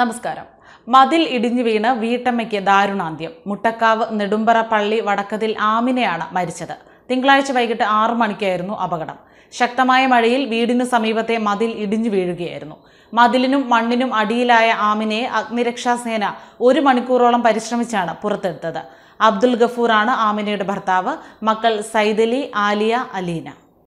നമസ്കാരം മതിൽ ഇടിഞ്ഞു വീണ് വീട്ടമ്മയ്ക്ക് ദാരുണാന്ത്യം മുട്ടക്കാവ് നെടുമ്പറ പള്ളി വടക്കതിൽ ആമിനെയാണ് മരിച്ചത് തിങ്കളാഴ്ച വൈകിട്ട് ആറു മണിക്കായിരുന്നു അപകടം ശക്തമായ മഴയിൽ വീടിന് സമീപത്തെ മതിൽ ഇടിഞ്ഞു വീഴുകയായിരുന്നു മതിലിനും മണ്ണിനും അടിയിലായ ആമിനെ അഗ്നിരക്ഷാസേന ഒരു മണിക്കൂറോളം പരിശ്രമിച്ചാണ് പുറത്തെടുത്തത് അബ്ദുൽ ഗഫൂറാണ് ആമിനയുടെ ഭർത്താവ് മക്കൾ സൈദലി ആലിയ അലീന